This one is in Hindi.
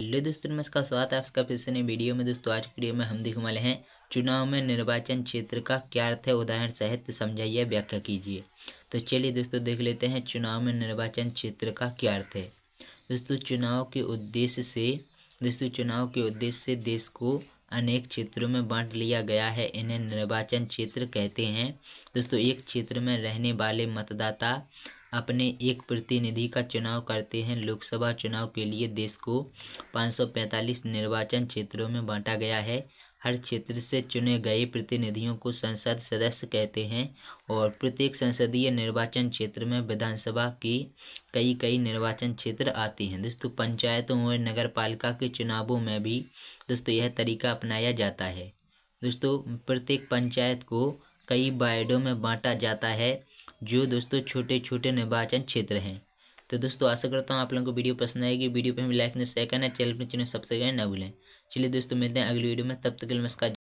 हेलो दोस्तों नमस्कार स्वागत है आपका फिर से नई वीडियो में दोस्तों आज की वीडियो में हम दिखने वाले हैं चुनाव में निर्वाचन क्षेत्र का क्या अर्थ है उदाहरण सहित समझाइए व्याख्या कीजिए तो चलिए दोस्तों देख लेते हैं चुनाव में निर्वाचन क्षेत्र का क्या अर्थ है दोस्तों चुनाव के उद्देश्य से दोस्तों चुनाव के उद्देश्य से देश को अनेक क्षेत्रों में बांट लिया गया है इन्हें निर्वाचन क्षेत्र कहते हैं दोस्तों एक क्षेत्र में रहने वाले मतदाता अपने एक प्रतिनिधि का चुनाव करते हैं लोकसभा चुनाव के लिए देश को 545 निर्वाचन क्षेत्रों में बांटा गया है हर क्षेत्र से चुने गए प्रतिनिधियों को संसद सदस्य कहते हैं और प्रत्येक संसदीय निर्वाचन क्षेत्र में विधानसभा की कई कई निर्वाचन क्षेत्र आते हैं दोस्तों पंचायतों और नगर पालिका के चुनावों में भी दोस्तों यह तरीका अपनाया जाता है दोस्तों प्रत्येक पंचायत को कई वार्डों में बांटा जाता है जो दोस्तों छोटे छोटे निर्वाचन क्षेत्र हैं तो दोस्तों आशा करता हूँ आप लोगों को वीडियो पसंद आएगी वीडियो पर हमें लाइक ने शेयर करना चैनल पर चुने सबसे ना भूलें चलिए दोस्तों मिलते हैं अगली वीडियो में तब तक नमस्कार